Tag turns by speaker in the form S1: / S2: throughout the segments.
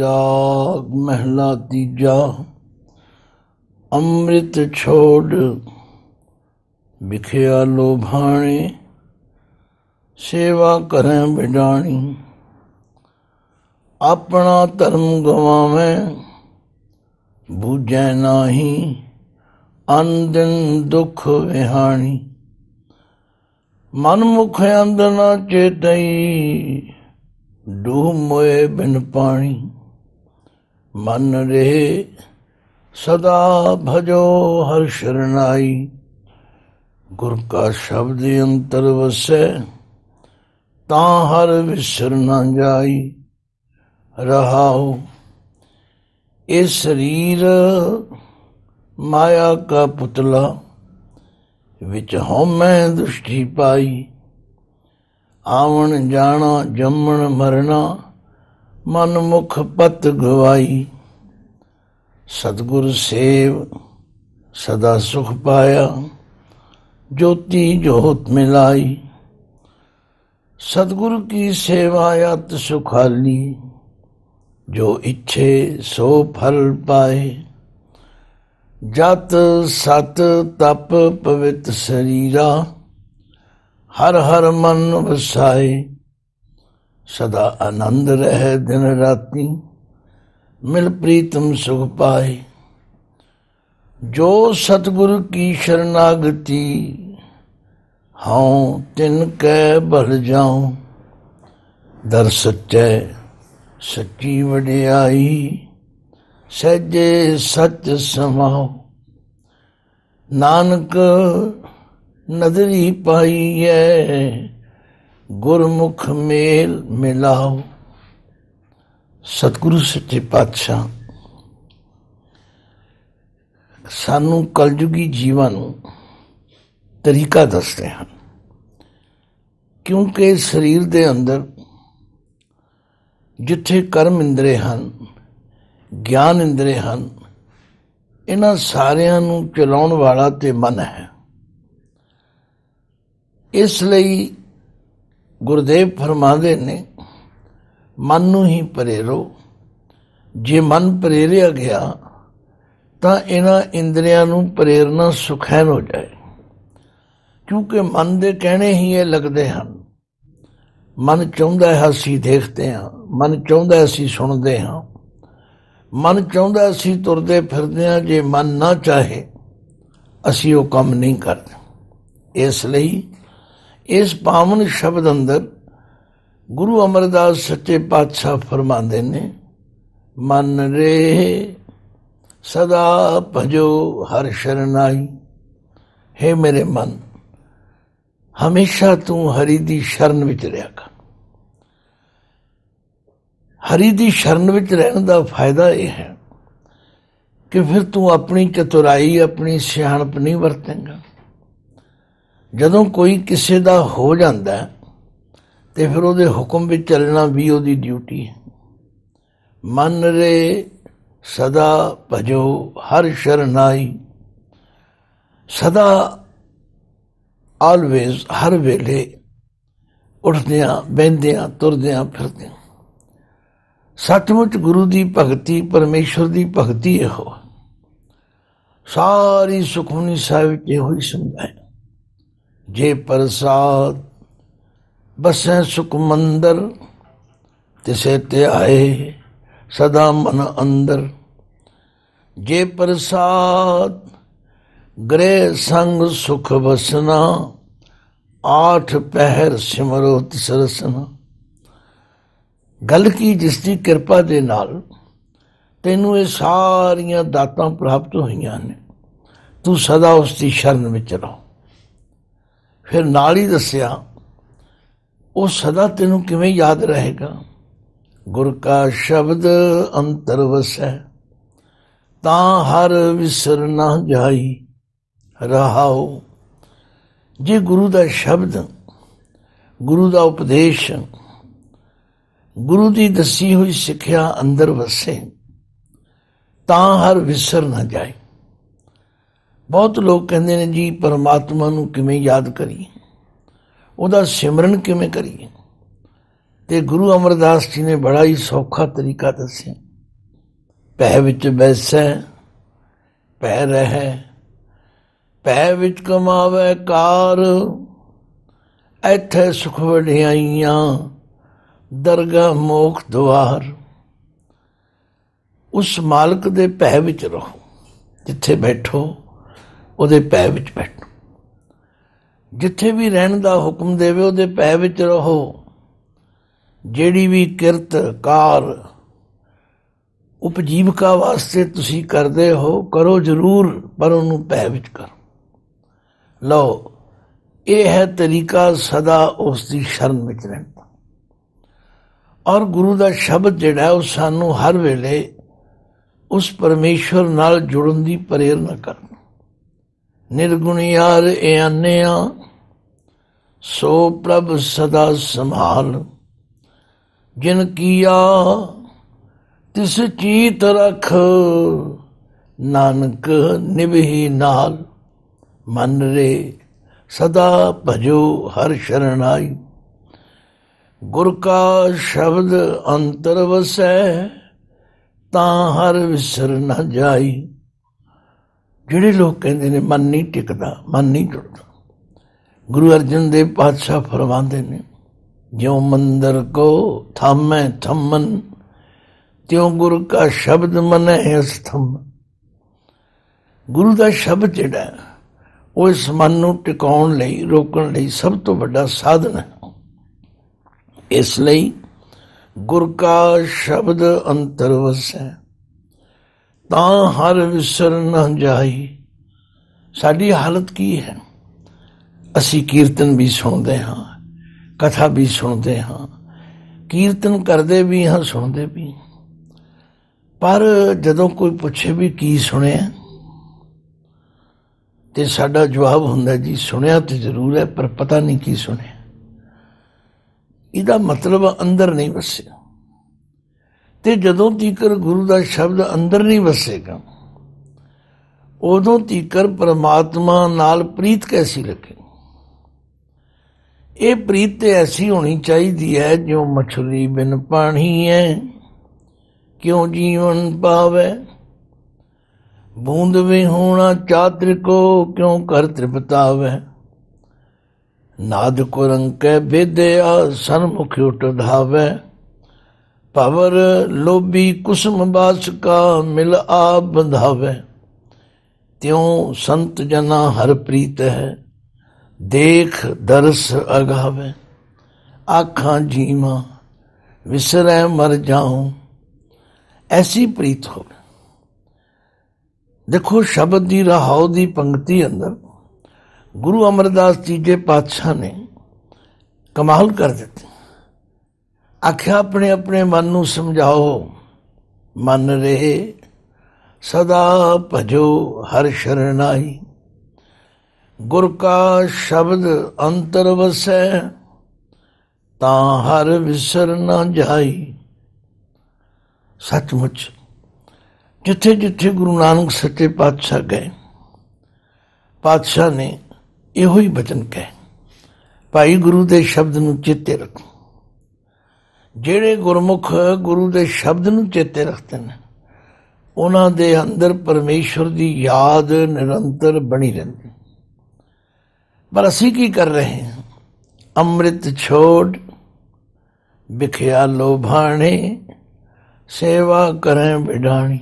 S1: ਰਾਗ ਮਹਿਲਾ ਤੀਜਾ ਅੰਮ੍ਰਿਤ ਛੋੜ ਵਿਖਿਆ ਲੋਭਾਣੇ ਸੇਵਾ ਕਰੇ ਬਿਡਾਣੀ ਆਪਣਾ ਧਰਮ ਗਵਾਵੇਂ ਬੁਝੈ ਨਾਹੀ ਅੰਦਨ ਦੁਖ ਵਿਹਾਣੀ ਮਨ ਮੁਖ ਅੰਦਰ ਨਾ ਚੇਤਈ ਡੂਮੋਏ ਮੋਏ ਬਿਨ ਪਾਣੀ ਮਨ ਰਹਿ ਸਦਾ ਭਜੋ ਹਰ ਸ਼ਰਨਾਈ ਗੁਰ ਕਾ ਸ਼ਬਦ ਅੰਤਰ ਵਸੈ ਤਾਂ ਹਰ ਵਿਸਰ ਨਾ ਜਾਈ ਰਹਾਉ ਇਹ ਸਰੀਰ ਮਾਇਆ ਕਾ ਪੁਤਲਾ ਵਿੱਚ ਹਉਮੈ ਦ੍ਰਿਸ਼ਟੀ ਪਾਈ ਆਵਣ ਜਾਣਾ ਜੰਮਣ ਮਰਨਾ ਮਨ ਮੁਖ ਪਤ ਗਵਾਈ ਸਤਗੁਰ ਸੇਵ ਸਦਾ ਸੁਖ ਪਾਇਆ ਜੋਤੀ ਜੋਤ ਮਿਲਾਈ ਸਤਗੁਰ ਕੀ ਸੇਵਾ ਅਤ ਸੁਖਾਲੀ ਜੋ ਇੱਛੇ ਸੋ ਫਲ ਪਾਏ ਜਤ ਸਤ ਤਪ ਪਵਿੱਤ ਸਰੀਰਾ ਹਰ ਹਰ ਮਨ ਵਸਾਏ ਸਦਾ ਆਨੰਦ ਰਹੇ ਦਿਨ ਰਾਤੀ ਮਿਲ ਪ੍ਰੀਤਮ ਸੁਖ ਪਾਏ ਜੋ ਸਤਿਗੁਰ ਕੀ ਸ਼ਰਨਾਗਤੀ ਹਉ ਤਿਨ ਕੈ ਭਰ ਜਾਉ ਦਰ ਸੱਚੈ ਸੱਚੀ ਵਡਿਆਈ ਸਜੇ ਸੱਚ ਸਮਾਉ ਨਾਨਕ ਨਜ਼ਰੀ ਪਾਈ ਐ ਗੁਰਮੁਖ ਮੇਲ ਮਿਲਾਓ ਸਤਿਗੁਰੂ ਸੱਚੇ ਪਾਤਸ਼ਾਹ ਸਾਨੂੰ ਕਲਯੁਗੀ ਜੀਵਨ ਨੂੰ ਤਰੀਕਾ ਦੱਸਦੇ ਹਨ ਕਿਉਂਕਿ ਸਰੀਰ ਦੇ ਅੰਦਰ ਜਿੱਥੇ ਕਰਮ ਇੰਦਰੇ ਹਨ ਗਿਆਨ ਇੰਦਰੇ ਹਨ ਇਹਨਾਂ ਸਾਰਿਆਂ ਨੂੰ ਚਲਾਉਣ ਵਾਲਾ ਤੇ ਮਨ ਹੈ ਇਸ ਲਈ ਗੁਰਦੇਵ ਫਰਮਾਉਂਦੇ ਨੇ ਮਨ ਨੂੰ ਹੀ ਪ੍ਰੇਰੋ ਜੇ ਮਨ ਪ੍ਰੇਰਿਆ ਗਿਆ ਤਾਂ ਇਹਨਾਂ ਇੰਦਰੀਆਂ ਨੂੰ ਪ੍ਰੇਰਣਾ ਸੁਖੈਨ ਹੋ ਜਾਏ ਕਿਉਂਕਿ ਮਨ ਦੇ ਕਹਿਣੇ ਹੀ ਇਹ ਲੱਗਦੇ ਹਨ ਮਨ ਚਾਹੁੰਦਾ ਹੈ ਅਸੀਂ ਦੇਖਦੇ ਹਾਂ ਮਨ ਚਾਹੁੰਦਾ ਹੈ ਅਸੀਂ ਸੁਣਦੇ ਹਾਂ ਮਨ ਚਾਹੁੰਦਾ ਅਸੀਂ ਤੁਰਦੇ ਫਿਰਦੇ ਹਾਂ ਜੇ ਮਨ ਨਾ ਚਾਹੇ ਅਸੀਂ ਉਹ ਕੰਮ ਨਹੀਂ ਕਰਦੇ ਇਸ ਲਈ ਇਸ ਪਾਵਨ ਸ਼ਬਦ ਅੰਦਰ ਗੁਰੂ ਅਮਰਦਾਸ ਸੱਚੇ ਪਾਤਸ਼ਾਹ ਫਰਮਾਉਂਦੇ ਨੇ ਮਨ ਰੇ ਸਦਾ ਭਜੋ ਹਰ ਸ਼ਰਨਾਈ ਹੈ ਮੇਰੇ ਮਨ ਹਮੇਸ਼ਾ ਤੂੰ ਹਰੀ ਦੀ ਸ਼ਰਨ ਵਿੱਚ ਰਿਹਾ ਕਰ ਹਰੀ ਦੀ ਸ਼ਰਨ ਵਿੱਚ ਰਹਿਣ ਦਾ ਫਾਇਦਾ ਇਹ ਹੈ ਕਿ ਫਿਰ ਤੂੰ ਆਪਣੀ ਚਤੁਰਾਈ ਆਪਣੀ ਸਿਆਣਪ ਨਹੀਂ ਵਰਤੇਂਗਾ ਜਦੋਂ ਕੋਈ ਕਿਸੇ ਦਾ ਹੋ ਜਾਂਦਾ ਤੇ ਫਿਰ ਉਹਦੇ ਹੁਕਮ ਵਿੱਚ ਚੱਲਣਾ ਵੀ ਉਹਦੀ ਡਿਊਟੀ ਹੈ ਮਨ ਰੇ ਸਦਾ ਭਜੋ ਹਰ ਸ਼ਰਨਾਈ ਸਦਾ ਆਲਵੇਜ਼ ਹਰ ਵੇਲੇ ਉੱਠਦਿਆਂ ਬੈੰਦਿਆਂ ਤੁਰਦਿਆਂ ਫਿਰਦਿਆਂ ਸਤਿਮੁੱਚ ਗੁਰੂ ਦੀ ਭਗਤੀ ਪਰਮੇਸ਼ਰ ਦੀ ਭਗਤੀ ਇਹੋ ਸਾਰੀ ਸੁਖਮਨੀ ਸਾਹਿਬ ਚ ਇਹੋ ਹੀ ਜੇ ਪ੍ਰਸਾਦ ਬਸੈ ਸੁਖ ਮੰਦਰ ਤਿਸੇ ਤੇ ਆਏ ਸਦਾ ਮਨ ਅੰਦਰ ਜੇ ਪ੍ਰਸਾਦ ਗ੍ਰਹਿ ਸੰਗ ਸੁਖ ਵਸਨਾ ਆਠ ਪਹਿਰ ਸਿਮਰੋ ਤਿਸਰਸਨਾ ਗੱਲ ਕੀ ਜਿਸ ਦੀ ਕਿਰਪਾ ਦੇ ਨਾਲ ਤੈਨੂੰ ਇਹ ਸਾਰੀਆਂ ਦਾਤਾਂ ਪ੍ਰਾਪਤ ਹੋਈਆਂ ਨੇ ਤੂੰ ਸਦਾ ਉਸ ਦੀ ਸ਼ਰਨ ਵਿੱਚ ਰਹ ਫਿਰ ਨਾਲ ਹੀ ਦੱਸਿਆ ਉਹ ਸਦਾ ਤੈਨੂੰ ਕਿਵੇਂ ਯਾਦ ਰਹੇਗਾ ਗੁਰ ਕਾ ਸ਼ਬਦ ਅੰਤਰ ਵਸੈ ਤਾਂ ਹਰ ਵਿਸਰ ਨਾ ਜਾਈ ਰਹਾਉ ਜੇ ਗੁਰੂ ਦਾ ਸ਼ਬਦ ਗੁਰੂ ਦਾ ਉਪਦੇਸ਼ ਗੁਰੂ ਦੀ ਦੱਸੀ ਹੋਈ ਸਿੱਖਿਆ ਅੰਦਰ ਵਸੇ ਤਾਂ ਹਰ ਵਿਸਰ ਨਾ ਜਾਏ ਬਹੁਤ ਲੋਕ ਕਹਿੰਦੇ ਨੇ ਜੀ ਪਰਮਾਤਮਾ ਨੂੰ ਕਿਵੇਂ ਯਾਦ ਕਰੀਏ ਉਹਦਾ ਸਿਮਰਨ ਕਿਵੇਂ ਕਰੀਏ ਤੇ ਗੁਰੂ ਅਮਰਦਾਸ ਜੀ ਨੇ ਬੜਾ ਹੀ ਸੌਖਾ ਤਰੀਕਾ ਦੱਸਿਆ ਪੈ ਵਿੱਚ ਬੈਸੈ ਪੈ ਰਹਿ ਪੈ ਵਿੱਚ ਕਮਾਵੇ ਕਾਰ ਇੱਥੇ ਸੁਖ ਵਡਿਆਈਆਂ ਦਰਗਾਹ ਮੋਖ ਦੁਆਰ ਉਸ ਮਾਲਕ ਦੇ ਪਹਿ ਵਿੱਚ ਰਹੋ ਜਿੱਥੇ ਬੈਠੋ ਉਹਦੇ ਪੈ ਵਿੱਚ ਬੈਠੋ ਜਿੱਥੇ ਵੀ ਰਹਿਣ ਦਾ ਹੁਕਮ ਦੇਵੇ ਉਹਦੇ ਪੈ ਵਿੱਚ ਰਹੋ ਜਿਹੜੀ ਵੀ ਕਿਰਤ ਕਾਰ ਉਪਜੀਵਕਾ ਵਾਸਤੇ ਤੁਸੀਂ ਕਰਦੇ ਹੋ ਕਰੋ ਜ਼ਰੂਰ ਪਰ ਉਹਨੂੰ ਪੈ ਵਿੱਚ ਕਰੋ ਲਓ ਇਹ ਹੈ ਤਰੀਕਾ ਸਦਾ ਉਸ ਦੀ ਸ਼ਰਨ ਵਿੱਚ ਰਹਿਣ ਦਾ ਔਰ ਗੁਰੂ ਦਾ ਸ਼ਬਦ ਜਿਹੜਾ ਉਹ ਸਾਨੂੰ ਹਰ ਵੇਲੇ ਉਸ ਪਰਮੇਸ਼ਰ ਨਾਲ ਜੁੜਨ ਦੀ ਪ੍ਰੇਰਣਾ ਕਰਦਾ ਨਿਰਗੁਣ ਯਾਰ ਇਆਨਿਆ ਸੋ ਪ੍ਰਭ ਸਦਾ ਸੰਭਾਲ ਜਿਨ ਕੀਆ ਤਿਸ ਚੀਤ ਰਖ ਨਾਨਕ ਨਿਭੀ ਨਾਲ ਮਨ ਰੇ ਸਦਾ ਭਜੋ ਹਰ ਸ਼ਰਨਾਈ ਗੁਰ ਕਾ ਸ਼ਬਦ ਅੰਤਰ ਵਸੈ ਤਾਂ ਹਰ ਵਿਸਰ ਨਾ ਜਾਈ ਜਿਹੜੇ ਲੋਕ ਕਹਿੰਦੇ ਨੇ ਮਨ ਨਹੀਂ ਟਿਕਦਾ ਮਨ ਨਹੀਂ ਟੁੱਟਦਾ ਗੁਰੂ ਅਰਜਨ ਦੇਵ ਪਾਤਸ਼ਾਹ ਫਰਮਾਉਂਦੇ ਨੇ ਜਿਉ ਮੰਦਰ ਕੋ ਥੰਮੈ ਥੰਮਨ ਤਿਉ ਗੁਰ ਕਾ ਸ਼ਬਦ ਮਨੈ ਸਥਮ ਗੁਰੂ ਦਾ ਸ਼ਬਦ ਜਿਹੜਾ ਉਹ ਇਸ ਮਨ ਨੂੰ ਟਿਕਾਉਣ ਲਈ ਰੋਕਣ ਲਈ ਸਭ ਤੋਂ ਵੱਡਾ ਸਾਧਨ ਹੈ ਇਸ ਲਈ ਗੁਰ ਕਾ ਸ਼ਬਦ ਅੰਤਰ ਵਸੈ ਤਾਂ ਹਰ ਵਿਸਰ ਨਾ ਜਾਈ ਸਾਡੀ ਹਾਲਤ ਕੀ ਹੈ ਅਸੀਂ ਕੀਰਤਨ ਵੀ ਸੁਣਦੇ ਹਾਂ ਕਥਾ ਵੀ ਸੁਣਦੇ ਹਾਂ ਕੀਰਤਨ ਕਰਦੇ ਵੀ ਹਾਂ ਸੁਣਦੇ ਵੀ ਪਰ ਜਦੋਂ ਕੋਈ ਪੁੱਛੇ ਵੀ ਕੀ ਸੁਣਿਆ ਤੇ ਸਾਡਾ ਜਵਾਬ ਹੁੰਦਾ ਜੀ ਸੁਣਿਆ ਤੇ ਜ਼ਰੂਰ ਹੈ ਪਰ ਪਤਾ ਨਹੀਂ ਕੀ ਸੁਣਿਆ ਇਹਦਾ ਮਤਲਬ ਅੰਦਰ ਨਹੀਂ ਵਸਿਆ ਤੇ ਜਦੋਂ ਤੀਕਰ ਗੁਰੂ ਦਾ ਸ਼ਬਦ ਅੰਦਰ ਨਹੀਂ ਵਸੇਗਾ ਉਦੋਂ ਤੀਕਰ ਪ੍ਰਮਾਤਮਾ ਨਾਲ ਪ੍ਰੀਤ ਕੈਸੀ ਰੱਖੇ ਇਹ ਪ੍ਰੀਤ ਤੇ ਐਸੀ ਹੋਣੀ ਚਾਹੀਦੀ ਹੈ ਜੋ ਮਛਲੀ ਬਿਨ ਪਾਣੀ ਹੈ ਕਿਉਂ ਜੀਵਨ ਪਾਵੇ ਬੂੰਦ ਵੀ ਹੋਣਾ ਚਾਤਰ ਕੋ ਕਿਉਂ ਕਰ ਤ੍ਰਿਪਤਾਵੇ ਨਾਦ ਕੋ ਰੰਕੇ ਵਿਦਿਆ ਸਰਮੁਖ ਉਠ ਭਵਰ ਲੋਭੀ ਕੁਸਮ ਬਾਸ ਕਾ ਮਿਲ ਆ ਬੰਧਾਵੇ ਤਿਉ ਸੰਤ ਜਨਾ ਹਰ ਪ੍ਰੀਤ ਹੈ ਦੇਖ ਦਰਸ ਅਗਾਵੇ ਆਖਾਂ ਜੀਵਾ ਵਿਸਰੈ ਮਰ ਜਾਉ ਐਸੀ ਪ੍ਰੀਤ ਹੋਵੇ ਦੇਖੋ ਸ਼ਬਦ ਦੀ ਰਹਾਉ ਦੀ ਪੰਕਤੀ ਅੰਦਰ ਗੁਰੂ ਅਮਰਦਾਸ ਜੀ ਦੇ ਪਾਤਸ਼ਾਹ ਨੇ ਕਮਾਲ ਕਰ ਦਿੱਤੀ ਆਖਿਆ ਆਪਣੇ ਆਪਣੇ ਮਨ ਨੂੰ ਸਮਝਾਓ ਮਨ ਰਹੇ ਸਦਾ ਭਜੋ ਹਰ ਸ਼ਰਨਾਈ ਗੁਰ ਕਾ ਸ਼ਬਦ ਅੰਤਰ ਵਸੈ ਤਾਂ ਹਰ ਵਿਸਰ ਨਾ ਜਾਈ ਸਤਮੁਚ ਜਿੱਥੇ ਜਿੱਥੇ ਗੁਰੂ ਨਾਨਕ ਸੱਚੇ ਪਾਤਸ਼ਾਹ ਗਏ ਪਾਤਸ਼ਾਹ ਨੇ ਇਹੋ ਹੀ ਬਚਨ ਕਹੇ ਭਾਈ ਗੁਰੂ ਦੇ ਸ਼ਬਦ ਨੂੰ ਚਿੱਤੇ ਰੱਖੋ ਜਿਹੜੇ ਗੁਰਮੁਖ ਗੁਰੂ ਦੇ ਸ਼ਬਦ ਨੂੰ ਚੇਤੇ ਰੱਖਦੇ ਨੇ ਉਹਨਾਂ ਦੇ ਅੰਦਰ ਪਰਮੇਸ਼ਰ ਦੀ ਯਾਦ ਨਿਰੰਤਰ ਬਣੀ ਰਹਿੰਦੀ ਪਰ ਅਸੀਂ ਕੀ ਕਰ ਰਹੇ ਹਾਂ ਅੰਮ੍ਰਿਤ ਛੋੜ ਵਿਖਿਆ ਲੋਭਾਣੇ ਸੇਵਾ ਕਰੇ ਵਿਡਾਣੀ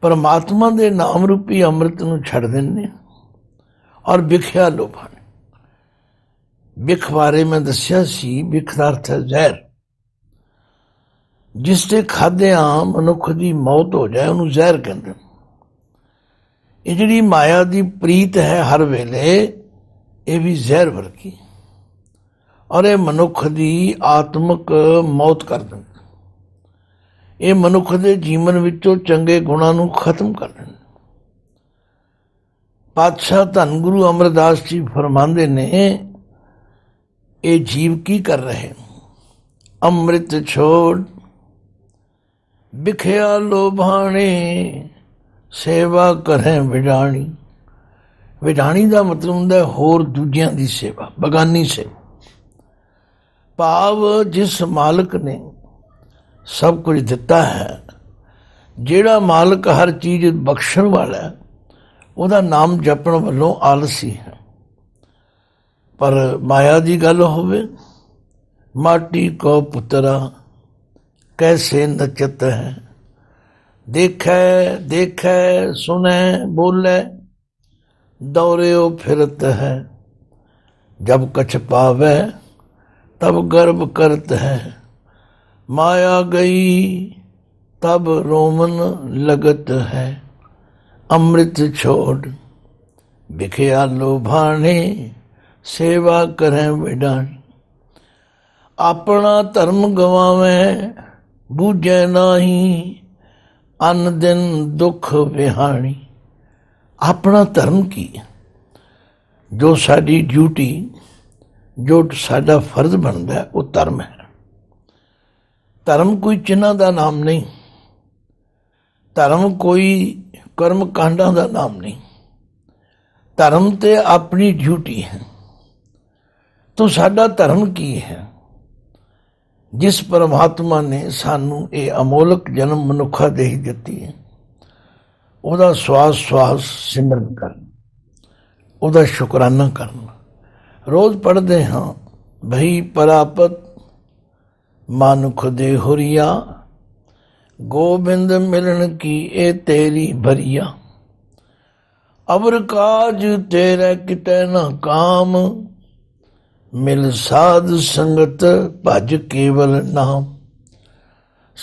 S1: ਪਰਮਾਤਮਾ ਦੇ ਨਾਮ ਰੂਪੀ ਅੰਮ੍ਰਿਤ ਨੂੰ ਛੱਡ ਦਿੰਨੇ ਔਰ ਵਿਖਿਆ ਲੋਭਾਣੇ ਬਿਖ ਬਾਰੇ ਮੈਂ ਦੱਸਿਆ ਸੀ ਬਿਖ ਦਾ ਅਰਥ ਹੈ ਜ਼ਹਿਰ ਜਿਸ ਤੇ ਖਾਦਿਆ ਮਨੁੱਖ ਦੀ ਮੌਤ ਹੋ ਜਾਏ ਉਹਨੂੰ ਜ਼ਹਿਰ ਕਹਿੰਦੇ ਇਹ ਜਿਹੜੀ ਮਾਇਆ ਦੀ ਪ੍ਰੀਤ ਹੈ ਹਰ ਵੇਲੇ ਇਹ ਵੀ ਜ਼ਹਿਰ ਵਰਗੀ ਔਰ ਇਹ ਮਨੁੱਖ ਦੀ ਆਤਮਿਕ ਮੌਤ ਕਰ ਦਿੰਦੀ ਇਹ ਮਨੁੱਖ ਦੇ ਜੀਵਨ ਵਿੱਚੋਂ ਚੰਗੇ ਗੁਣਾਂ ਨੂੰ ਖਤਮ ਕਰ ਦਿੰਦੀ ਪਾਤਸ਼ਾਹ ਧੰਗੁਰੂ ਅਮਰਦਾਸ ਜੀ ਫਰਮਾਉਂਦੇ ਨੇ ਇਹ ਜੀਵ ਕੀ ਕਰ ਰਹੇ ਅੰਮ੍ਰਿਤ ਛੋੜ ਵਿਖਿਆ ਲੋਭਾਣੇ ਸੇਵਾ ਕਰੇ ਵਿਡਾਣੀ ਵਿਡਾਣੀ ਦਾ ਮਤਲਬ ਹੁੰਦਾ ਹੋਰ ਦੂਜਿਆਂ ਦੀ ਸੇਵਾ ਬਗਾਨੀ ਸੇ ਭਾਵ ਜਿਸ ਮਾਲਕ ਨੇ ਸਭ ਕੁਝ ਦਿੱਤਾ ਹੈ ਜਿਹੜਾ ਮਾਲਕ ਹਰ ਚੀਜ਼ ਬਖਸ਼ਣ ਵਾਲਾ ਉਹਦਾ ਨਾਮ ਜਪਣ ਵੱਲੋਂ ਆਲਸੀ ਹੈ ਪਰ ਮਾਇਆ ਦੀ ਗੱਲ ਹੋਵੇ ਮਾਟੀ ਕੋ ਪੁੱਤਰਾ ਕੈਸੇ ਨਚਤ ਹੈ ਦੇਖੈ ਦੇਖੈ ਸੁਨੈ ਬੋਲੇ दौरेओ फिरत है जब कछ पावे तब गर्व करत है माया गई तब रोमन लगत है अमृत छोड़ बिखया लोभाने ਸੇਵਾ ਕਰੇ ਵਿਡਾਣੀ ਆਪਣਾ ਧਰਮ ਗਵਾਵੇਂ ਬੂਝੇ ਨਾਹੀ ਅਨ ਦਿਨ ਦੁੱਖ ਵਿਹਾਣੀ ਆਪਣਾ ਧਰਮ ਕੀ ਜੋ ਸਾਡੀ ਡਿਊਟੀ ਜੋ ਸਾਡਾ ਫਰਜ਼ ਬਣਦਾ ਉਹ ਧਰਮ ਹੈ ਧਰਮ ਕੋਈ ਚਿੰਨਾ ਦਾ ਨਾਮ ਨਹੀਂ ਧਰਮ ਕੋਈ ਕਰਮ ਕਾਂਡਾਂ ਦਾ ਨਾਮ ਨਹੀਂ ਧਰਮ ਤੇ ਆਪਣੀ ਡਿਊਟੀ ਹੈ ਤੋਂ ਸਾਡਾ ਧਰਮ ਕੀ ਹੈ ਜਿਸ ਪਰਮਾਤਮਾ ਨੇ ਸਾਨੂੰ ਇਹ ਅਮੋਲਕ ਜਨਮ ਮਨੁੱਖਾ ਹੀ ਦਿੱਤੀ ਹੈ ਉਹਦਾ ਸਵਾਸ ਸਵਾਸ ਸਿਮਰਨ ਕਰਨ ਉਹਦਾ ਸ਼ੁਕਰਾਨਾ ਕਰਨ ਰੋਜ਼ ਪੜ੍ਹਦੇ ਹਾਂ ਭਈ ਪਰਾਪਤ ਮਨੁਖ ਦੇ ਹੁਰੀਆ ਗੋਬਿੰਦ ਮਿਲਣ ਕੀ ਇਹ ਤੇਰੀ ਭਰੀਆ ਅਬਰ ਕਾਜ ਤੇਰਾ ਕਿਤੇ ਨਾ ਕਾਮ मिल साध संगत भज केवल नाम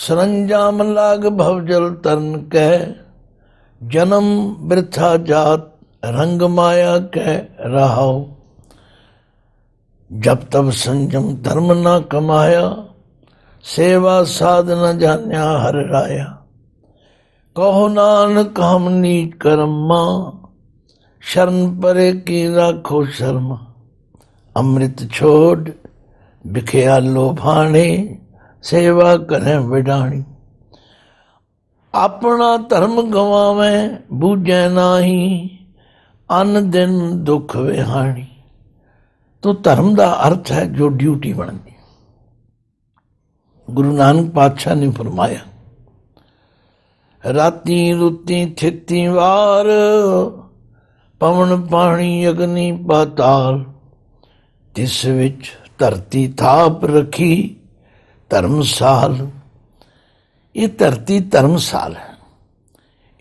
S1: सरंजाम लाग भव जल तरन कह जन्म वृथा जात रंग माया कह रहा जब तब संजम धर्म ना कमाया सेवा साध न जान्या हर राया कहो नानक हम नीच कर्मा शरण परे की राखो शर्मा ਅੰਮ੍ਰਿਤ ਛੋੜ ਵਿਖਿਆ ਲੋਭਾਣੇ ਸੇਵਾ ਕਰੇ ਵਿਡਾਣੀ ਆਪਣਾ ਧਰਮ ਗਵਾਵੇਂ ਬੂਝੈ ਨਾਹੀ ਅਨ ਦਿਨ ਦੁੱਖ ਵਿਹਾਣੀ ਤੋ ਧਰਮ ਦਾ ਅਰਥ ਹੈ ਜੋ ਡਿਊਟੀ ਬਣਦੀ ਗੁਰੂ ਨਾਨਕ ਪਾਤਸ਼ਾਹ ਨੇ ਫਰਮਾਇਆ ਰਾਤੀ ਰੁੱਤੀ ਥਿੱਤੀ ਵਾਰ ਪਵਨ ਪਾਣੀ ਅਗਨੀ ਪਾਤਾਲ ਤਿਸ ਵਿੱਚ ਧਰਤੀ ਥਾਪ ਰੱਖੀ ਧਰਮਸਾਲ ਇਹ ਧਰਤੀ ਧਰਮਸਾਲ ਹੈ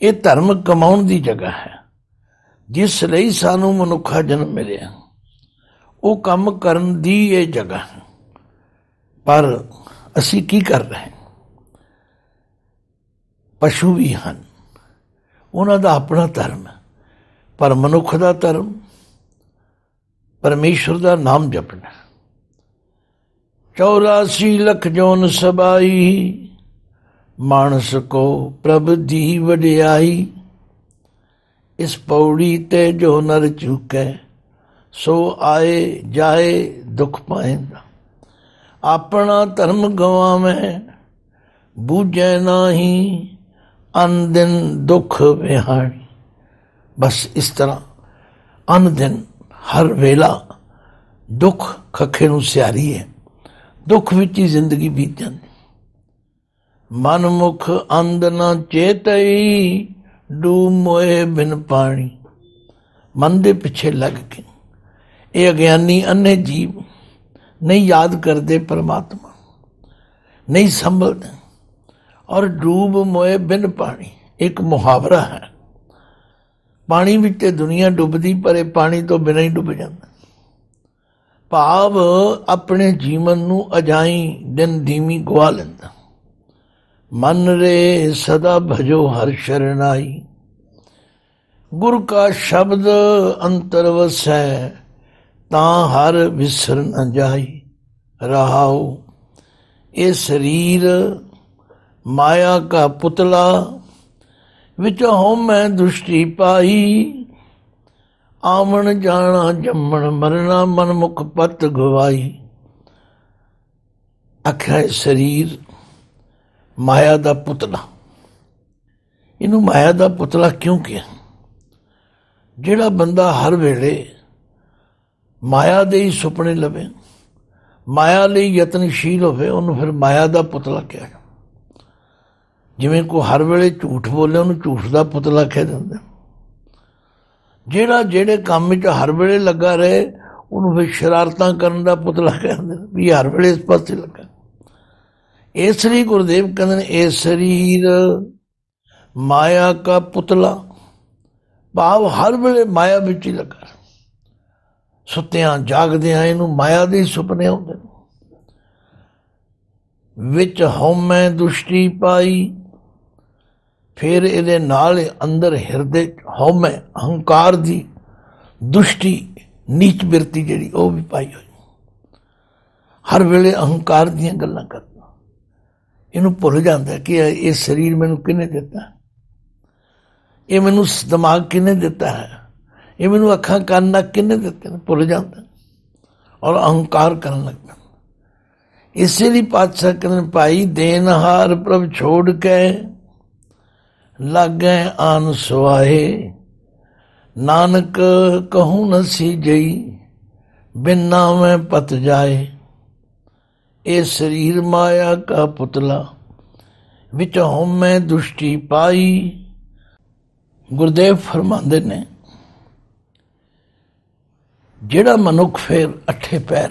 S1: ਇਹ ਧਰਮ ਕਮਾਉਣ ਦੀ ਜਗ੍ਹਾ ਹੈ ਜਿਸ ਲਈ ਸਾਨੂੰ ਮਨੁੱਖਾ ਜਨਮ ਮਿਲਿਆ ਉਹ ਕੰਮ ਕਰਨ ਦੀ ਇਹ ਜਗ੍ਹਾ ਹੈ ਪਰ ਅਸੀਂ ਕੀ ਕਰ ਰਹੇ ਪਸ਼ੂ ਵੀ ਹਨ ਉਹਨਾਂ ਦਾ ਆਪਣਾ ਧਰਮ ਪਰ ਮਨੁੱਖ ਦਾ ਧਰਮ ਪਰਮੇਸ਼ਰ ਦਾ ਨਾਮ ਜਪਣਾ 84 ਲੱਖ ਜੋਨ ਸਬਾਈ ਮਾਨਸ ਕੋ ਪ੍ਰਭ ਦੀ ਵਡਿਆਈ ਇਸ ਪੌੜੀ ਤੇ ਜੋ ਨਰ ਝੁਕੈ ਸੋ ਆਏ ਜਾਏ ਦੁਖ ਪਾਏਗਾ ਆਪਣਾ ਧਰਮ ਗਵਾਵੇਂ ਬੂਝੈ ਨਾਹੀ ਅਨ ਦਿਨ ਦੁਖ ਵਿਹਾਰੀ ਬਸ ਇਸ ਤਰ੍ਹਾਂ ਅਨ ਦਿਨ ਹਰ ਵੇਲਾ ਦੁੱਖ ਖੱਖੇ ਨੂੰ ਸਿਆਰੀ ਹੈ ਦੁੱਖ ਵਿੱਚ ਹੀ ਜ਼ਿੰਦਗੀ ਬੀਤ ਜਾਂਦੀ ਮਨਮੁਖ ਅੰਧ ਨਾ ਚੇਤਈ ਡੂ ਮੋਏ ਬਿਨ ਪਾਣੀ ਮਨ ਦੇ ਪਿੱਛੇ ਲੱਗ ਕੇ ਇਹ ਅਗਿਆਨੀ ਅੰਨੇ ਜੀਵ ਨਹੀਂ ਯਾਦ ਕਰਦੇ ਪਰਮਾਤਮਾ ਨਹੀਂ ਸੰਭਲਦੇ ਔਰ ਡੂਬ ਮੋਏ ਬਿਨ ਪਾਣੀ ਇੱਕ ਮੁਹਾਵਰਾ ਹੈ ਪਾਣੀ ਵਿੱਚ ਤੇ ਦੁਨੀਆ ਡੁੱਬਦੀ ਪਰ ਇਹ ਪਾਣੀ ਤੋਂ ਬਿਨਾਂ ਹੀ ਡੁੱਬ ਜਾਂਦਾ ਭਾਵ ਆਪਣੇ ਜੀਵਨ ਨੂੰ ਅਜਾਈ ਦਿਨ ਧੀਮੀ ਗਵਾ ਲੈਂਦਾ ਮਨ ਰੇ ਸਦਾ ਭਜੋ ਹਰ ਸ਼ਰਨਾਈ ਗੁਰ ਕਾ ਸ਼ਬਦ ਅੰਤਰ ਵਸੈ ਤਾਂ ਹਰ ਵਿਸਰ ਨ ਜਾਈ ਰਹਾਉ ਇਹ ਸਰੀਰ ਮਾਇਆ ਕਾ ਪੁਤਲਾ ਵਿੱਚ ਹਉ ਮੈਂ ਦੁਸ਼ਟੀ ਪਾਈ ਆਵਣ ਜਾਣਾ ਜੰਮਣ ਮਰਨਾ ਮਨ ਮੁਖ ਪਤ ਗਵਾਈ ਅਖੇ ਸਰੀਰ ਮਾਇਆ ਦਾ ਪੁਤਲਾ ਇਹਨੂੰ ਮਾਇਆ ਦਾ ਪੁਤਲਾ ਕਿਉਂ ਕਿਹਾ ਜਿਹੜਾ ਬੰਦਾ ਹਰ ਵੇਲੇ ਮਾਇਆ ਦੇ ਹੀ ਸੁਪਨੇ ਲਵੇ ਮਾਇਆ ਲਈ ਯਤਨਸ਼ੀਲ ਹੋਵੇ ਉਹਨੂੰ ਫਿਰ ਮਾਇਆ ਦਾ ਪੁਤਲਾ ਕਿਹਾ ਜਿਵੇਂ ਕੋ ਹਰ ਵੇਲੇ ਝੂਠ ਬੋਲੇ ਉਹਨੂੰ ਝੂਠ ਦਾ ਪੁਤਲਾ ਕਹਿ ਦਿੰਦੇ ਜਿਹੜਾ ਜਿਹੜੇ ਕੰਮ ਵਿੱਚ ਹਰ ਵੇਲੇ ਲੱਗਾ ਰਹੇ ਉਹਨੂੰ ਫਿਰ ਸ਼ਰਾਰਤਾਂ ਕਰਨ ਦਾ ਪੁਤਲਾ ਕਹਿੰਦੇ ਵੀ ਹਰ ਵੇਲੇ ਇਸ ਪਾਸੇ ਲੱਗਾ ਇਹ ਸ੍ਰੀ ਗੁਰਦੇਵ ਕਹਿੰਦੇ ਨੇ ਇਹ ਸਰੀਰ ਮਾਇਆ ਦਾ ਪੁਤਲਾ ਭਾਵ ਹਰ ਵੇਲੇ ਮਾਇਆ ਵਿੱਚ ਹੀ ਲੱਗਾ ਸੁੱਤਿਆਂ ਜਾਗਦਿਆਂ ਇਹਨੂੰ ਮਾਇਆ ਦੇ ਸੁਪਨੇ ਆਉਂਦੇ ਨੇ ਵਿੱਚ ਹਉਮੈ ਦੁਸ਼ਟੀ ਪਾਈ ਫਿਰ ਇਹਦੇ ਨਾਲ ਅੰਦਰ ਹਿਰਦੇ ਹਉਮੈ ਹੰਕਾਰ ਦੀ ਦੁਸ਼ਟੀ ਨੀਚ ਬਿਰਤੀ ਜਿਹੜੀ ਉਹ ਵੀ ਪਾਈ ਹੋਈ ਹਰ ਵੇਲੇ ਅਹੰਕਾਰ ਦੀਆਂ ਗੱਲਾਂ ਕਰਦਾ ਇਹਨੂੰ ਭੁੱਲ ਜਾਂਦਾ ਕਿ ਇਹ ਸਰੀਰ ਮੈਨੂੰ ਕਿਹਨੇ ਦਿੱਤਾ ਇਹ ਮੈਨੂੰ ਦਿਮਾਗ ਕਿਹਨੇ ਦਿੱਤਾ ਹੈ ਇਹ ਮੈਨੂੰ ਅੱਖਾਂ ਕੰਨ ਨੱਕ ਕਿਹਨੇ ਦਿੱਤੇ ਨੇ ਭੁੱਲ ਜਾਂਦਾ ਔਰ ਅਹੰਕਾਰ ਕਰਨ ਲੱਗਦਾ ਇਸੇ ਲਈ ਪਾਤਸ਼ਾਹ ਕਹਿੰਦੇ ਭਾਈ ਦੇਨਹਾਰ ਪ੍ਰਭ ਛੋੜ ਕੇ ਲੱਗੇ ਆਨ ਸੁਆਹੇ ਨਾਨਕ ਕਹੂ ਨਸੀ ਜਈ ਬਿਨਾਂ ਮੈਂ ਪਤ ਜਾਏ ਇਹ ਸਰੀਰ ਮਾਇਆ ਕਾ ਪੁਤਲਾ ਵਿੱਚ ਮੈਂ ਦੁਸ਼ਟੀ ਪਾਈ ਗੁਰਦੇਵ ਫਰਮਾਉਂਦੇ ਨੇ ਜਿਹੜਾ ਮਨੁੱਖ ਫੇਰ ਅੱਠੇ ਪੈਰ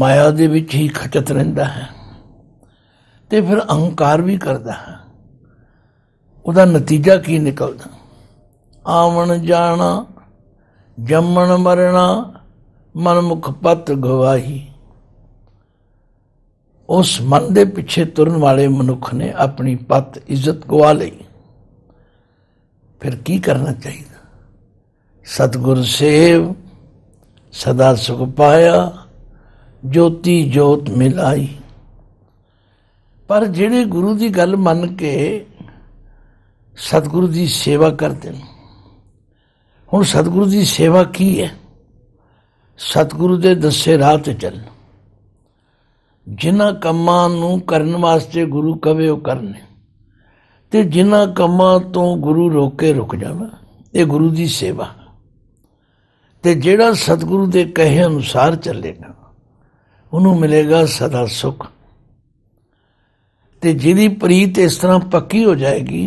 S1: ਮਾਇਆ ਦੇ ਵਿੱਚ ਹੀ ਖਚਤ ਰਹਿੰਦਾ ਹੈ ਤੇ ਫਿਰ ਅਹੰਕਾਰ ਵੀ ਕਰਦਾ ਹੈ ਉਹਦਾ ਨਤੀਜਾ ਕੀ ਨਿਕਲਦਾ ਆਵਣ ਜਾਣਾ ਜੰਮਣ ਮਰਣਾ ਮਨਮੁਖ ਪਤ ਗਵਾਹੀ ਉਸ ਮਨ ਦੇ ਪਿੱਛੇ ਤੁਰਨ ਵਾਲੇ ਮਨੁੱਖ ਨੇ ਆਪਣੀ ਪਤ ਇੱਜ਼ਤ ਗਵਾ ਲਈ ਫਿਰ ਕੀ ਕਰਨਾ ਚਾਹੀਦਾ ਸਤਗੁਰ ਸੇਵ ਸਦਾ ਸੁਖ ਪਾਇਆ ਜੋਤੀ ਜੋਤ ਮਿਲਾਈ ਪਰ ਜਿਹੜੇ ਗੁਰੂ ਦੀ ਗੱਲ ਮੰਨ ਕੇ ਸਤਿਗੁਰੂ ਦੀ ਸੇਵਾ ਕਰਦੇ ਨੇ ਹੁਣ ਸਤਿਗੁਰੂ ਦੀ ਸੇਵਾ ਕੀ ਹੈ ਸਤਿਗੁਰੂ ਦੇ ਦੱਸੇ ਰਾਹ ਤੇ ਚੱਲ ਜਿਨ੍ਹਾਂ ਕੰਮਾਂ ਨੂੰ ਕਰਨ ਵਾਸਤੇ ਗੁਰੂ ਕਵੇ ਉਹ ਕਰਨੇ ਤੇ ਜਿਨ੍ਹਾਂ ਕੰਮਾਂ ਤੋਂ ਗੁਰੂ ਰੋਕੇ ਰੁਕ ਜਾਣਾ ਇਹ ਗੁਰੂ ਦੀ ਸੇਵਾ ਤੇ ਜਿਹੜਾ ਸਤਿਗੁਰੂ ਦੇ ਕਹੇ ਅਨੁਸਾਰ ਚੱਲੇਗਾ ਉਹਨੂੰ ਮਿਲੇਗਾ ਸਦਾ ਸੁਖ ਤੇ ਜਿਹਦੀ ਪ੍ਰੀਤ ਇਸ ਤਰ੍ਹਾਂ ਪੱਕੀ ਹੋ ਜਾਏਗੀ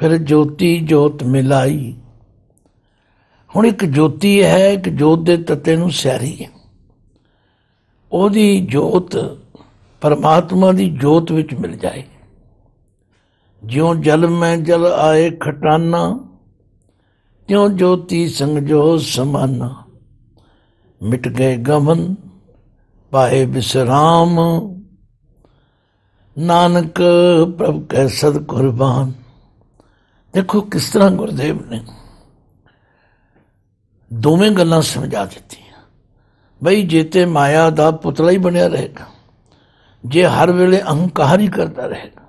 S1: ਫਿਰ ਜੋਤੀ ਜੋਤ ਮਿਲਾਈ ਹੁਣ ਇੱਕ ਜੋਤੀ ਹੈ ਇੱਕ ਜੋਤ ਦੇ ਤੱਤੇ ਨੂੰ ਸਹਿਰੀ ਹੈ ਉਹਦੀ ਜੋਤ ਪਰਮਾਤਮਾ ਦੀ ਜੋਤ ਵਿੱਚ ਮਿਲ ਜਾਏ ਜਿਉ ਜਲ ਮੈਂ ਜਲ ਆਏ ਖਟਾਨਾ ਤਿਉ ਜੋਤੀ ਸੰਗ ਜੋ ਸਮਾਨਾ ਮਿਟ ਗਏ ਗਮਨ ਪਾਏ ਬਿਸਰਾਮ ਨਾਨਕ ਪ੍ਰਭ ਕੈ ਸਦ ਕੁਰਬਾਨ ਦੇਖੋ ਕਿਸ ਤਰ੍ਹਾਂ ਗੁਰਦੇਵ ਨੇ ਦੋਵੇਂ ਗੱਲਾਂ ਸਮਝਾ ਦਿੱਤੀਆਂ ਬਈ ਜੇ ਤੇ ਮਾਇਆ ਦਾ ਪੁਤਲਾ ਹੀ ਬਣਿਆ ਰਹੇਗਾ ਜੇ ਹਰ ਵੇਲੇ ਅਹੰਕਾਰ ਹੀ ਕਰਦਾ ਰਹੇਗਾ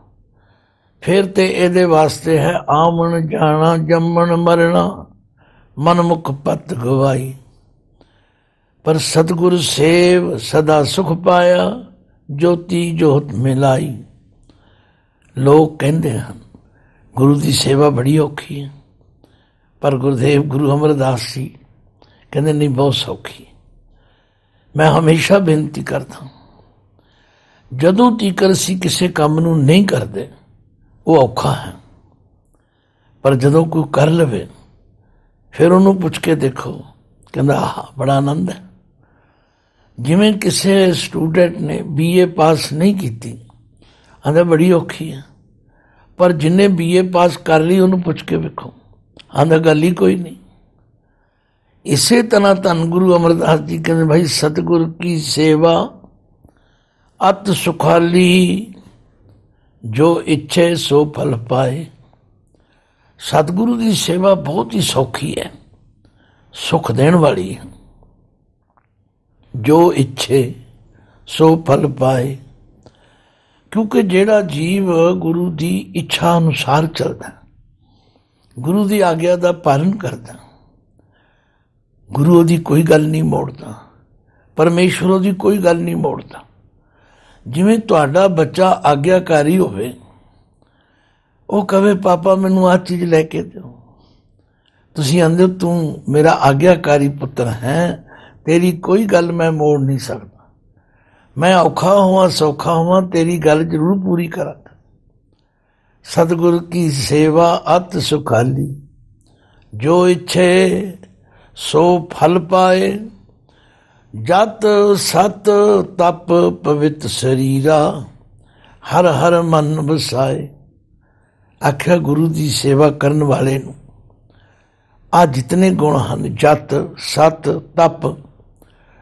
S1: ਫਿਰ ਤੇ ਇਹਦੇ ਵਾਸਤੇ ਹੈ ਆਮਣ ਜਾਣਾ ਜੰਮਣ ਮਰਣਾ ਮਨਮੁਖ ਪਤ ਗਵਾਈ ਪਰ ਸਤਗੁਰ ਸੇਵ ਸਦਾ ਸੁਖ ਪਾਇਆ ਜੋਤੀ ਜੋਤ ਮਿਲਾਈ ਲੋਕ ਕਹਿੰਦੇ ਹਨ ਗੁਰੂ ਦੀ ਸੇਵਾ ਬੜੀ ਔਖੀ ਹੈ ਪਰ ਗੁਰਦੇਵ ਗੁਰੂ ਅਮਰਦਾਸ ਜੀ ਕਹਿੰਦੇ ਨਹੀਂ ਬਹੁਤ ਸੌਖੀ ਮੈਂ ਹਮੇਸ਼ਾ ਬੇਨਤੀ ਕਰਦਾ ਜਦੋਂ ਤੀਕਰ ਸੀ ਕਿਸੇ ਕੰਮ ਨੂੰ ਨਹੀਂ ਕਰਦੇ ਉਹ ਔਖਾ ਹੈ ਪਰ ਜਦੋਂ ਕੋਈ ਕਰ ਲਵੇ ਫਿਰ ਉਹਨੂੰ ਪੁੱਛ ਕੇ ਦੇਖੋ ਕਹਿੰਦਾ ਆਹ ਬੜਾ ਆਨੰਦ ਹੈ ਜਿਵੇਂ ਕਿਸੇ ਸਟੂਡੈਂਟ ਨੇ ਬੀਏ ਪਾਸ ਨਹੀਂ ਕੀਤੀ ਆਂਦਾ ਬੜੀ ਔਖੀ ਹੈ ਪਰ ਜਿਨੇ ਬੀਏ ਪਾਸ ਕਰ ਲਈ ਉਹਨੂੰ ਪੁੱਛ ਕੇ ਵੇਖੋ ਆਂਦਾ ਗੱਲ ਹੀ ਕੋਈ ਨਹੀਂ ਇਸੇ ਤਰ੍ਹਾਂ ਧੰਨ ਗੁਰੂ ਅਮਰਦਾਸ ਜੀ ਕਹਿੰਦੇ ਭਾਈ ਸਤਿਗੁਰ ਕੀ ਸੇਵਾ ਅਤ ਸੁਖਾਲੀ ਜੋ ਇੱਛੇ ਸੋ ਫਲ ਪਾਏ ਸਤਿਗੁਰੂ ਦੀ ਸੇਵਾ ਬਹੁਤ ਹੀ ਸੌਖੀ ਹੈ ਸੁਖ ਦੇਣ ਵਾਲੀ ਜੋ ਇੱਛੇ ਸੋ ਫਲ ਪਾਏ ਕਿਉਂਕਿ ਜਿਹੜਾ ਜੀਵ ਗੁਰੂ ਦੀ ਇੱਛਾ ਅਨੁਸਾਰ ਚੱਲਦਾ ਗੁਰੂ ਦੀ ਆਗਿਆ ਦਾ ਪਾਲਨ ਕਰਦਾ ਗੁਰੂ ਉਹਦੀ ਕੋਈ ਗੱਲ ਨਹੀਂ ਮੋੜਦਾ ਪਰਮੇਸ਼ਰ ਉਹਦੀ ਕੋਈ ਗੱਲ ਨਹੀਂ ਮੋੜਦਾ ਜਿਵੇਂ ਤੁਹਾਡਾ ਬੱਚਾ ਆਗਿਆਕਾਰੀ ਹੋਵੇ ਉਹ ਕਵੇ ਪਾਪਾ ਮੈਨੂੰ ਆ ਚੀਜ਼ ਲੈ ਕੇ ਦਿਓ ਤੁਸੀਂ ਅੰਦਰ ਤੂੰ ਮੇਰਾ ਆਗਿਆਕਾਰੀ ਪੁੱਤਰ ਹੈ ਤੇਰੀ ਕੋਈ ਗੱਲ ਮੈਂ ਮੋੜ ਨਹੀਂ ਸਕਦਾ ਮੈਂ ਔਖਾ ਹੋਵਾਂ ਸੌਖਾ ਹੋਵਾਂ ਤੇਰੀ ਗੱਲ ਜ਼ਰੂਰ ਪੂਰੀ ਕਰਾਂ ਸਤਗੁਰ ਕੀ ਸੇਵਾ ਅਤ ਸੁਖਾਲੀ ਜੋ ਇੱਛੇ ਸੋ ਫਲ ਪਾਏ ਜਤ ਸਤ ਤਪ ਪਵਿੱਤ ਸਰੀਰਾ ਹਰ ਹਰ ਮਨ ਵਸਾਏ ਆਖਿਆ ਗੁਰੂ ਦੀ ਸੇਵਾ ਕਰਨ ਵਾਲੇ ਨੂੰ ਆ ਜਿਤਨੇ ਗੁਣ ਹਨ ਜਤ ਸਤ ਤਪ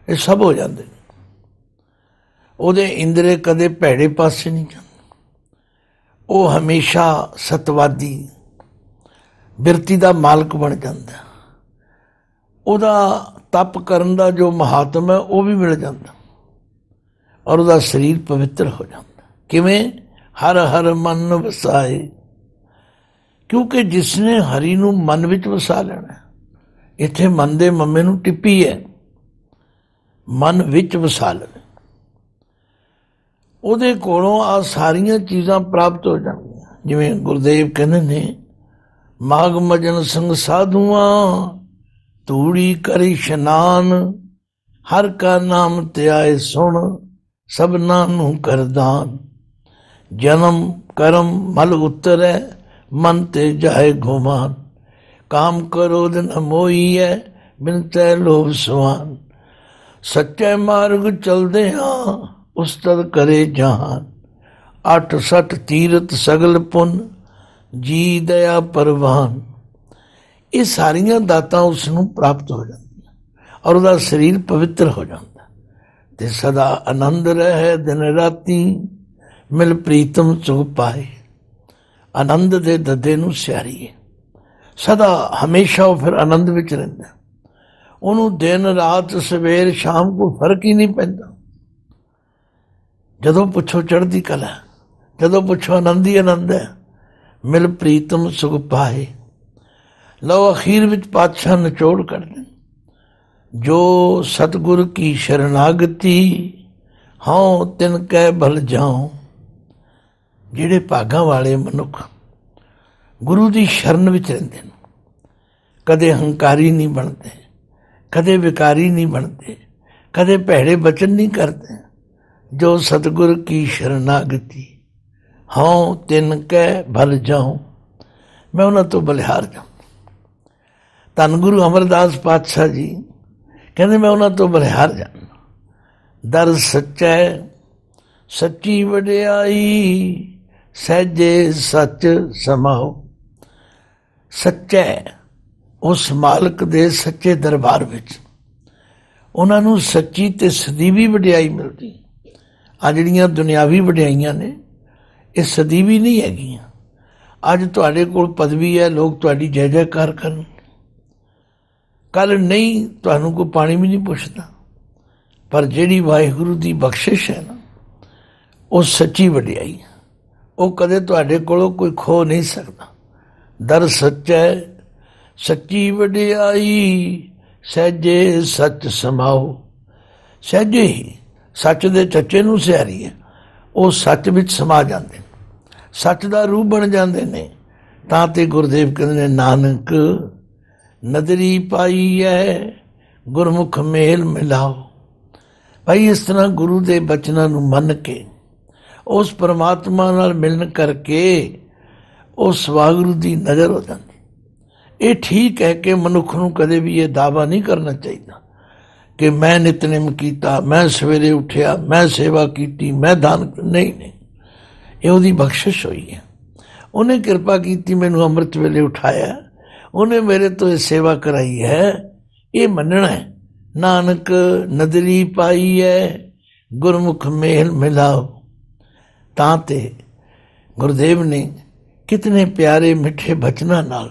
S1: ਇਹ ਸਭ ਹੋ ਜਾਂਦੇ ਉਹਦੇ ਇੰਦਰੇ ਕਦੇ ਭੈੜੇ ਪਾਸੇ ਨਹੀਂ ਜਾਂਦੇ ਉਹ ਹਮੇਸ਼ਾ ਸਤਵਾਦੀ ਬਿਰਤੀ ਦਾ ਮਾਲਕ ਬਣ ਜਾਂਦਾ ਉਹਦਾ ਤਪ ਕਰਨ ਦਾ ਜੋ ਮਹਾਤਮ ਹੈ ਉਹ ਵੀ ਮਿਲ ਜਾਂਦਾ ਔਰ ਉਹਦਾ ਸਰੀਰ ਪਵਿੱਤਰ ਹੋ ਜਾਂਦਾ ਕਿਵੇਂ ਹਰ ਹਰ ਮਨ ਵਸਾਏ ਕਿਉਂਕਿ ਜਿਸ ਨੇ ਹਰੀ ਨੂੰ ਮਨ ਵਿੱਚ ਵਸਾ ਲੈਣਾ ਇੱਥੇ ਮਨ ਦੇ ਮੰਮੇ ਨੂੰ ਟਿੱਪੀ ਹੈ ਮਨ ਵਿੱਚ ਵਸਾ ਲੈ ਉਹਦੇ ਕੋਲੋਂ ਆ ਸਾਰੀਆਂ ਚੀਜ਼ਾਂ ਪ੍ਰਾਪਤ ਹੋ ਜਾਂਦੀਆਂ ਜਿਵੇਂ ਗੁਰਦੇਵ ਕਹਿੰਦੇ ਨੇ ਮਾਗ ਮਜਨ ਸੰਗ ਸਾਧੂਆਂ ਤੂੜੀ ਕਰੀ ਇਸ਼ਨਾਨ ਹਰ ਕਾ ਨਾਮ ਧਿਆਏ ਸੁਣ ਸਭਨਾ ਨੂੰ ਕਰਦਾਨ ਜਨਮ ਕਰਮ ਮਲ ਉਤਰੈ ਮਨ ਤੇ ਜਾਏ ਘੁਮਾਨ ਕਾਮ ਕਰੋਦ ਨ ਮੋਈਐ ਬਿਨ ਤੈ ਲੋਭ ਸੁਆਨ ਸੱਚੇ ਮਾਰਗ ਚਲਦੇ ਹਾਂ ਉਸਤਦ ਕਰੇ ਜਹਾਨ ਅਠ ਸਤ ਤੀਰਤ ਸਗਲ ਪੁੰਨ ਜੀ ਦਇਆ ਪਰਵਾਨ ਇਹ ਸਾਰੀਆਂ ਦਾਤਾਂ ਉਸ ਨੂੰ ਪ੍ਰਾਪਤ ਹੋ ਜਾਂਦੀਆਂ ਔਰ ਉਹਦਾ ਸਰੀਰ ਪਵਿੱਤਰ ਹੋ ਜਾਂਦਾ ਤੇ ਸਦਾ ਆਨੰਦ ਰਹੇ ਦਿਨ ਰਾਤੀ ਮਿਲ ਪ੍ਰੀਤਮ ਸੁਖ ਪਾਏ ਆਨੰਦ ਦੇ ਦਦੇ ਨੂੰ ਸਿਆਰੀ ਸਦਾ ਹਮੇਸ਼ਾ ਉਹ ਫਿਰ ਆਨੰਦ ਵਿੱਚ ਰਹਿੰਦਾ ਉਹਨੂੰ ਦਿਨ ਰਾਤ ਸਵੇਰ ਸ਼ਾਮ ਕੋ ਫਰਕ ਹੀ ਨਹੀਂ ਪੈਂਦਾ ਜਦੋਂ ਪੁੱਛੋ ਚੜ੍ਹਦੀ ਕਲਾ ਜਦੋਂ ਪੁੱਛੋ ਆਨੰਦੀ ਆਨੰਦ ਹੈ ਮਿਲ ਪ੍ਰੀਤਮ ਸੁਖ ਪਾਏ ਲਓ ਅਖੀਰ ਵਿੱਚ ਪਾਤਸ਼ਾਹ ਨਿਚੋੜ ਕਰਦੇ ਜੋ ਸਤਗੁਰ ਕੀ ਸ਼ਰਨਾਗਤੀ ਹਉ ਤਿਨ ਕੈ ਭਲ ਜਾਉ ਜਿਹੜੇ ਭਾਗਾ ਵਾਲੇ ਮਨੁੱਖ ਗੁਰੂ ਦੀ ਸ਼ਰਨ ਵਿੱਚ ਰਹਿੰਦੇ ਨੇ ਕਦੇ ਹੰਕਾਰੀ ਨਹੀਂ ਬਣਦੇ ਕਦੇ ਵਿਕਾਰੀ ਨਹੀਂ ਬਣਦੇ ਕਦੇ ਭੈੜੇ ਬਚਨ ਨਹੀਂ ਕਰਦੇ ਜੋ ਸਤਗੁਰ ਕੀ ਸ਼ਰਨਾਗਤੀ ਹਉ ਤਿਨ ਕੈ ਭਲ ਜਾਉ ਮੈਂ ਉਹਨਾਂ ਤੋਂ ਬਲਿਹਾਰ ਜਾ ਤਨ ਗੁਰੂ ਅਮਰਦਾਸ ਪਾਤਸ਼ਾਹ ਜੀ ਕਹਿੰਦੇ ਮੈਂ ਉਹਨਾਂ ਤੋਂ ਬਲਿਹਾਰ ਜਾ ਦਰ ਸੱਚੈ ਸੱਚੀ ਵਡਿਆਈ ਸਹਜੇ ਸੱਚ ਸਮਾਉ ਸੱਚੈ ਉਸ ਮਾਲਕ ਦੇ ਸੱਚੇ ਦਰਬਾਰ ਵਿੱਚ ਉਹਨਾਂ ਨੂੰ ਸੱਚੀ ਤੇ ਸਦੀਵੀ ਵਡਿਆਈ ਮਿਲਦੀ ਆ ਜਿਹੜੀਆਂ ਦੁਨਿਆਵੀ ਵਡਿਆਈਆਂ ਨੇ ਇਹ ਸਦੀਵੀ ਨਹੀਂ ਹੈਗੀਆਂ ਅੱਜ ਤੁਹਾਡੇ ਕੋਲ ਪਦਵੀ ਹੈ ਲੋਕ ਤੁਹਾਡੀ ਜੈ ਜੈਕਾਰ ਕਰਨ ਕੱਲ ਨਹੀਂ ਤੁਹਾਨੂੰ ਕੋ ਪਾਣੀ ਵੀ ਨਹੀਂ ਪੁੱਛਦਾ ਪਰ ਜਿਹੜੀ ਵਾਹਿਗੁਰੂ ਦੀ ਬਖਸ਼ਿਸ਼ ਹੈ ਨਾ ਉਹ ਸੱਚੀ ਵਡਿਆਈ ਉਹ ਕਦੇ ਤੁਹਾਡੇ ਕੋਲੋਂ ਕੋਈ ਖੋ ਨਹੀਂ ਸਕਦਾ ਦਰ ਸੱਚਾ ਸੱਚੀ ਵਡਿਆਈ ਸਹਜੇ ਸੱਚ ਸਮਾਓ ਸਹਜੇ ਹੀ ਸੱਚ ਦੇ ਚੱਚੇ ਨੂੰ ਸਿਆਰੀ ਹੈ ਉਹ ਸੱਚ ਵਿੱਚ ਸਮਾ ਜਾਂਦੇ ਸੱਚ ਦਾ ਰੂਪ ਬਣ ਜਾਂਦੇ ਨੇ ਤਾਂ ਤੇ ਗੁਰਦੇਵ ਕਹਿੰਦੇ ਨੇ ਨਾਨਕ ਨਦਰੀ ਪਾਈ ਹੈ ਗੁਰਮੁਖ ਮੇਲ ਮਿਲਾਓ ਭਾਈ ਇਸ ਤਰ੍ਹਾਂ ਗੁਰੂ ਦੇ ਬਚਨਾਂ ਨੂੰ ਮੰਨ ਕੇ ਉਸ ਪਰਮਾਤਮਾ ਨਾਲ ਮਿਲਣ ਕਰਕੇ ਉਹ ਸਵਾਗੁਰੂ ਦੀ ਨਜ਼ਰ ਹੋ ਜਾਂਦੀ ਇਹ ਠੀਕ ਹੈ ਕਿ ਮਨੁੱਖ ਨੂੰ ਕਦੇ ਵੀ ਇਹ ਦਾਵਾ ਨਹੀਂ ਕਰਨਾ ਚਾਹੀਦਾ ਕਿ ਮੈਂ ਨਿਤਨੇਮ ਕੀਤਾ ਮੈਂ ਸਵੇਰੇ ਉੱਠਿਆ ਮੈਂ ਸੇਵਾ ਕੀਤੀ ਮੈਂ ਦਾਨ ਨਹੀਂ ਨਹੀਂ ਇਹ ਉਹਦੀ ਬਖਸ਼ਿਸ਼ ਹੋਈ ਹੈ ਉਹਨੇ ਕਿਰਪਾ ਕੀਤੀ ਮੈਨੂੰ ਅੰਮ੍ਰਿਤ ਵੇਲੇ ਉਠਾਇਆ ਉਹਨੇ ਮੇਰੇ ਤੋਂ ਇਹ ਸੇਵਾ ਕਰਾਈ ਹੈ ਇਹ ਮੰਨਣਾ ਹੈ ਨਾਨਕ ਨਦਰੀ ਪਾਈ ਹੈ ਗੁਰਮੁਖ ਮੇਲ ਮਿਲਾਓ ਤਾਂ ਤੇ ਗੁਰਦੇਵ ਨੇ ਕਿਤਨੇ ਪਿਆਰੇ ਮਿੱਠੇ ਬਚਨਾਂ ਨਾਲ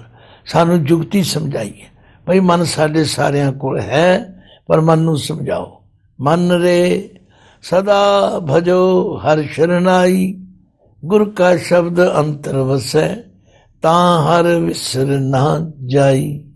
S1: ਸਾਨੂੰ ਜੁਗਤੀ ਸਮਝਾਈ ਹੈ ਭਈ ਮਨ ਸਾਡੇ ਸਾਰਿਆਂ ਕੋਲ ਹੈ ਪਰ ਮਨ ਨੂੰ ਸਮਝਾਓ ਮਨ ਰੇ ਸਦਾ ਭਜੋ ਹਰ ਸ਼ਰਨਾਈ ਗੁਰ ਕਾ ਸ਼ਬਦ ਅੰਤਰ ਵਸੈ ਤਾਂ ਹਰ ਵਿਸਰ ਨਾ ਜਾਈ